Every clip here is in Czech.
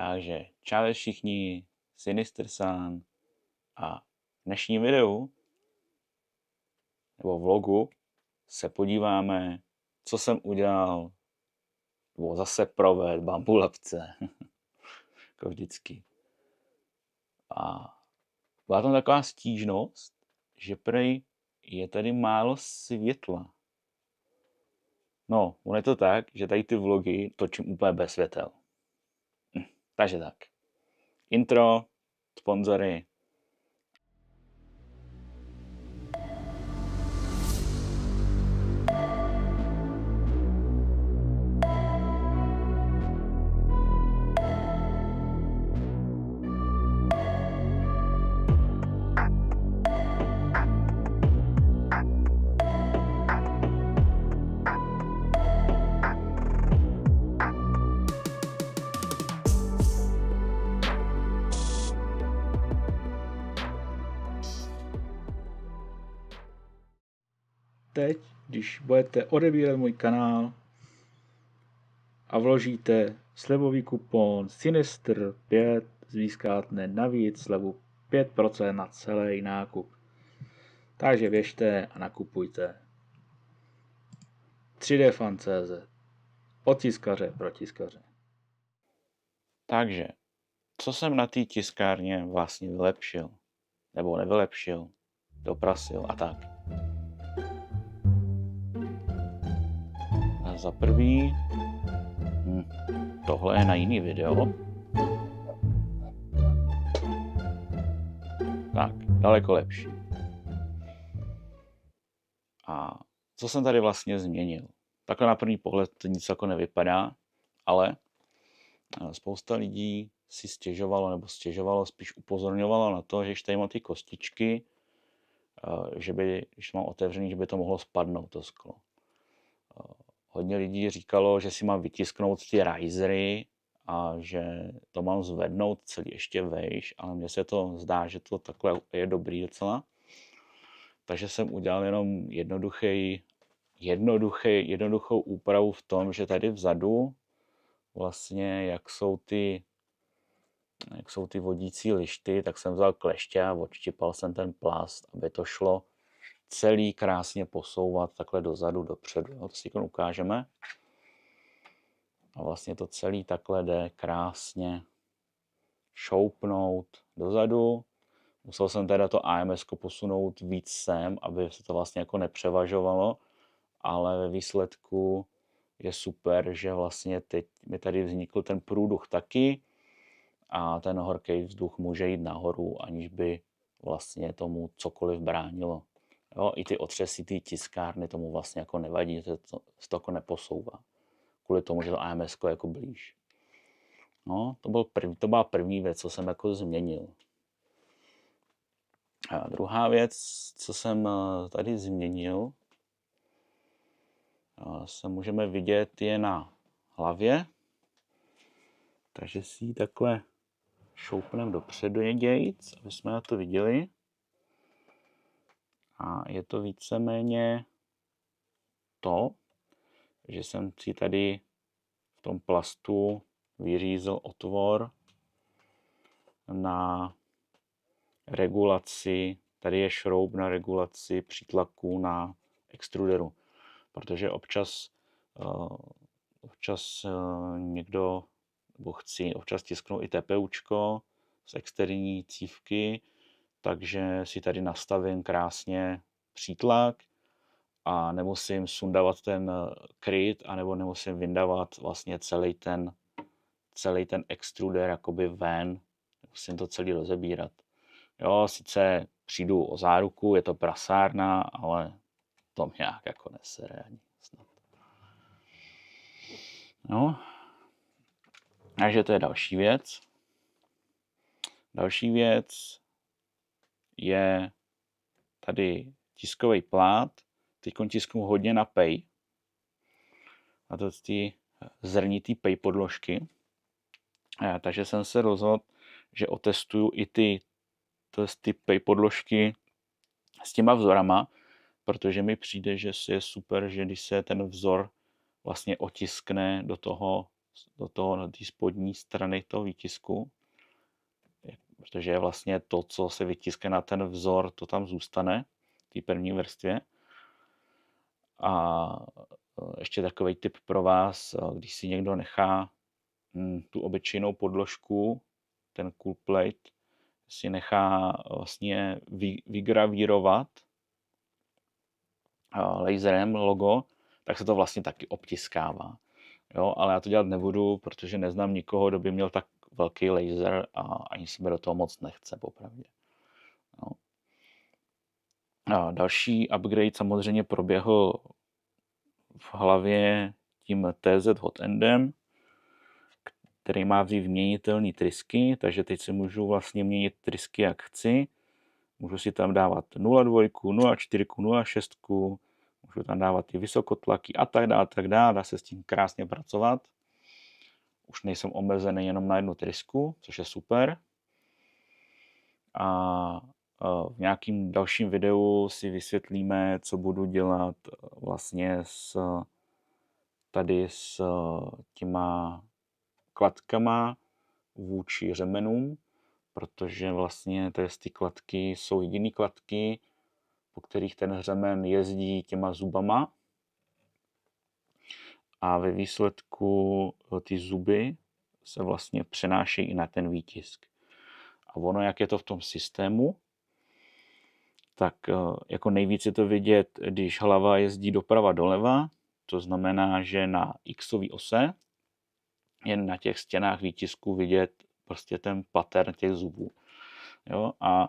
Takže čau všichni, Sinister Sun a v dnešním videu nebo vlogu se podíváme, co jsem udělal nebo zase proved bambulepce, jako vždycky. A byla tam taková stížnost, že prej je tady málo světla. No, on je to tak, že tady ty vlogy točím úplně bez světel. Takže tak. Intro, sponzory, teď, když budete odebírat můj kanál a vložíte slevový kupon Sinister 5, získáte navíc slevu 5% na celý nákup. Takže věžte a nakupujte. 3D Fan.cz od tiskaře pro tiskaře. Takže, co jsem na té tiskárně vlastně vylepšil? Nebo nevylepšil? Doprasil a tak. za prvý... Hm, tohle je na jiný video. Tak, daleko lepší. A co jsem tady vlastně změnil? Takhle na první pohled to nic jako nevypadá, ale eh, spousta lidí si stěžovalo, nebo stěžovalo, spíš upozorňovalo na to, že když tady mám ty kostičky, eh, že by, když mám otevřený, že by to mohlo spadnout to sklo hodně lidí říkalo, že si mám vytisknout ty risery a že to mám zvednout celý ještě vejš, ale mně se to zdá, že to takhle je dobrý docela. Takže jsem udělal jenom jednoduchý, jednoduchý, jednoduchou úpravu v tom, že tady vzadu vlastně, jak jsou ty jak jsou ty vodící lišty, tak jsem vzal kleště a odštipal jsem ten plast, aby to šlo celý krásně posouvat takhle dozadu, dopředu. No, to si jako ukážeme. A vlastně to celý takhle jde krásně šoupnout dozadu. Musel jsem teda to AMS posunout víc sem, aby se to vlastně jako nepřevažovalo, ale ve výsledku je super, že vlastně teď mi tady vznikl ten průduch taky a ten horký vzduch může jít nahoru, aniž by vlastně tomu cokoliv bránilo. Jo, I ty otřesy, ty tiskárny tomu vlastně jako nevadí, že to, se to jako neposouvá. Kvůli tomu, že to AMS je jako blíž. No, to, byl první, to byla první věc, co jsem jako změnil. A druhá věc, co jsem eh, tady změnil, eh, se můžeme vidět, je na hlavě. Takže si ji takhle šoupneme dopředu jedějc, aby jsme na to viděli. A je to víceméně to, že jsem si tady v tom plastu vyřízl otvor na regulaci, tady je šroub na regulaci přítlaku na extruderu, protože občas, eh, občas eh, někdo, nebo chci občas tisknout i TPUčko z externí cívky, takže si tady nastavím krásně přítlak a nemusím sundávat ten eh, kryt, anebo nemusím vyndávat vlastně celý ten, celý ten extruder jakoby ven, musím to celý rozebírat. Jo, sice přijdu o záruku, je to prasárna, ale to mě nějak jako nesere ani snad. No, takže to je další věc. Další věc, je tady tiskový plát, teď tisknu hodně na pej, A to ty zrnitý pej podložky. Takže jsem se rozhodl, že otestuju i ty, to ty pej podložky s těma vzorama, protože mi přijde, že si je super, že když se ten vzor vlastně otiskne do toho, do toho do té spodní strany toho výtisku, protože vlastně to, co se vytiskne na ten vzor, to tam zůstane v té první vrstvě. A e, ještě takový tip pro vás, e, když si někdo nechá mm, tu obyčejnou podložku, ten cool plate, si nechá e, vlastně vygravírovat laserem logo, tak se to vlastně taky obtiskává. Jo, ale já to dělat nebudu, protože neznám nikoho, kdo by měl tak velký laser a ani si mi do toho moc nechce, popravdě. No. A další upgrade samozřejmě proběhl v hlavě tím TZ hot endem, který má vzít měnitelné trysky, takže teď si můžu vlastně měnit trysky jak chci. Můžu si tam dávat 0,2, 0,4, 0,6, můžu tam dávat i vysokotlaky a tak dále, tak dále, dá se s tím krásně pracovat už nejsem omezený jenom na jednu trysku, což je super. A v nějakým dalším videu si vysvětlíme, co budu dělat eh, vlastně s tady s eh, těma kladkama vůči řemenům, protože vlastně ty kladky jsou jediné kladky, po kterých ten řemen jezdí těma zubama, a ve výsledku e, ty zuby se vlastně přenášejí i na ten výtisk. A ono, jak je to v tom systému, tak e, jako nejvíc je to vidět, když hlava jezdí doprava doleva, to znamená, že na xové ose je na těch stěnách výtisku vidět prostě ten pattern těch zubů. Jo? A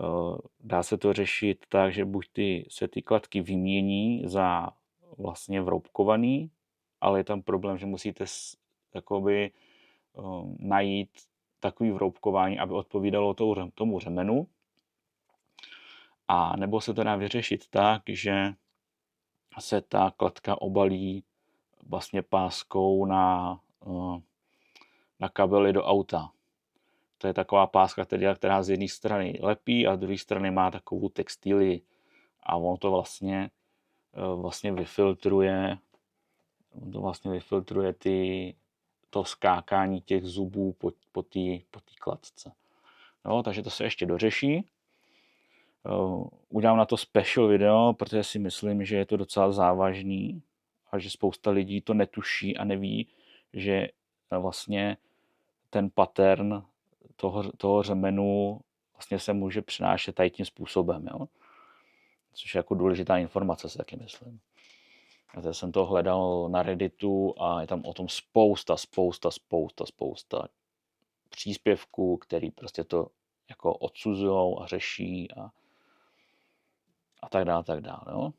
e, dá se to řešit tak, že buď ty, se ty kladky vymění za vlastně vroubkovaný, ale je tam problém, že musíte jakoby, um, najít takový vroubkování, aby odpovídalo tomu řemenu. A nebo se to dá vyřešit tak, že se ta kladka obalí vlastně páskou na, uh, na kabely do auta. To je taková páska, která, která z jedné strany lepí a z druhé strany má takovou textílii. A on to vlastně, uh, vlastně vyfiltruje to vlastně vyfiltruje ty, to skákání těch zubů po, po té po kladce. No, takže to se ještě dořeší. Eh, Udělám na to special video, protože si myslím, že je to docela závažný a že spousta lidí to netuší a neví, že eh, vlastně ten pattern toho, toho řemenu vlastně se může přinášet tady tím způsobem. Jo? Což je jako důležitá informace, si taky myslím. Já jsem to hledal na Redditu a je tam o tom spousta, spousta, spousta, spousta příspěvků, který prostě to jako odsuzují a řeší a, a tak dále, tak dále. Jo.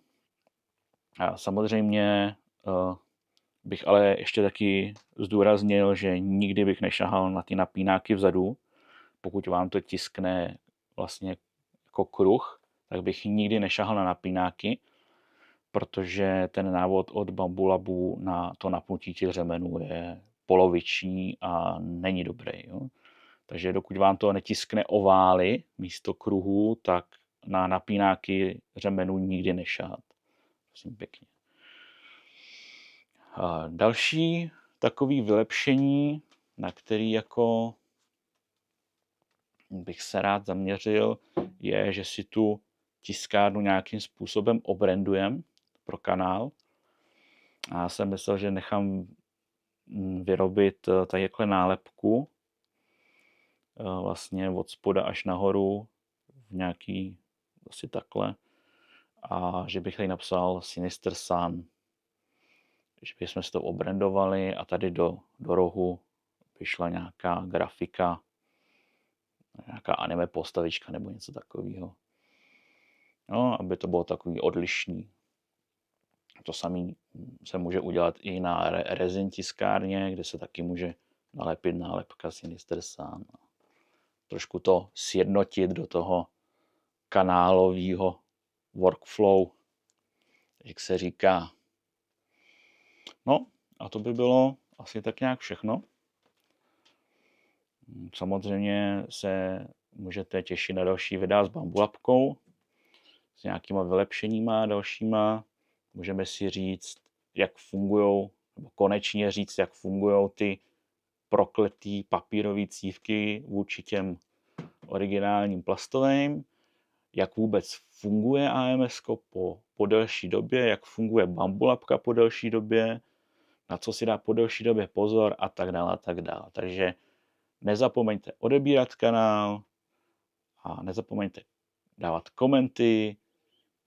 A samozřejmě uh, bych ale ještě taky zdůraznil, že nikdy bych nešahal na ty napínáky vzadu. Pokud vám to tiskne vlastně jako kruh, tak bych nikdy nešahal na napínáky, protože ten návod od bambulabu na to napnutí těch řemenů je poloviční a není dobrý. Jo. Takže dokud vám to netiskne ovály místo kruhu, tak na napínáky řemenů nikdy nešát. Prosím pěkně. A další takový vylepšení, na který jako bych se rád zaměřil, je, že si tu tiskárnu nějakým způsobem obrendujeme, pro kanál. A já jsem myslel, že nechám mm, vyrobit eh, takhle jako nálepku eh, vlastně od spoda až nahoru v nějaký asi takhle a že bych tady napsal Sinister Sun. Že bychom si to obrendovali a tady do, do rohu vyšla nějaká grafika, nějaká anime postavička nebo něco takového. No, aby to bylo takový odlišný. To samé se může udělat i na rezin tiskárně, kde se taky může nalepit nálepka Sinister Sun. Trošku to sjednotit do toho kanálového workflow, jak se říká. No a to by bylo asi tak nějak všechno. Samozřejmě se můžete těšit na další videa s bambulapkou, s nějakýma vylepšeníma dalšíma můžeme si říct, jak fungují, nebo konečně říct, jak fungují ty prokletý papírové cívky vůči těm originálním plastovým, jak vůbec funguje AMS po, po delší době, jak funguje bambulapka po delší době, na co si dá po delší době pozor a tak dále a tak dále. Takže nezapomeňte odebírat kanál a nezapomeňte dávat komenty,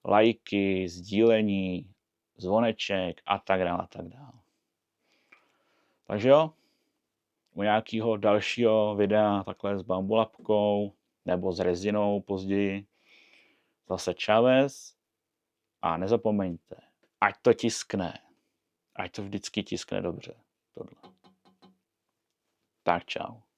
lajky, sdílení zvoneček a tak dále a tak dále. Takže jo, u nějakého dalšího videa takhle s bambulapkou nebo s rezinou později zase Chavez a nezapomeňte, ať to tiskne. Ať to vždycky tiskne dobře. Tohle. Tak čau.